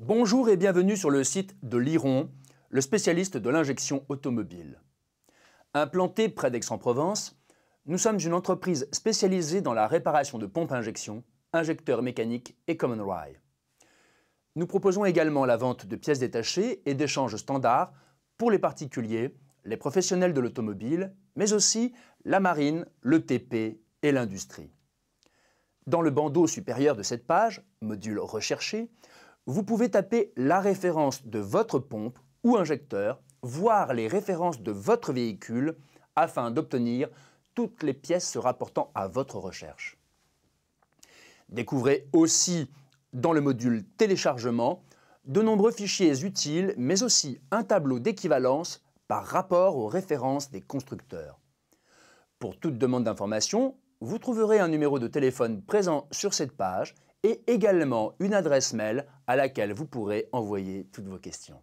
Bonjour et bienvenue sur le site de Liron, le spécialiste de l'injection automobile. Implanté près d'Aix-en-Provence, nous sommes une entreprise spécialisée dans la réparation de pompes à injection, injecteurs mécaniques et common rail. Nous proposons également la vente de pièces détachées et d'échanges standards pour les particuliers, les professionnels de l'automobile, mais aussi la marine, le TP et l'industrie. Dans le bandeau supérieur de cette page, module recherché, vous pouvez taper la référence de votre pompe ou injecteur, voir les références de votre véhicule afin d'obtenir toutes les pièces se rapportant à votre recherche. Découvrez aussi dans le module téléchargement de nombreux fichiers utiles, mais aussi un tableau d'équivalence par rapport aux références des constructeurs. Pour toute demande d'information, vous trouverez un numéro de téléphone présent sur cette page et également une adresse mail à laquelle vous pourrez envoyer toutes vos questions.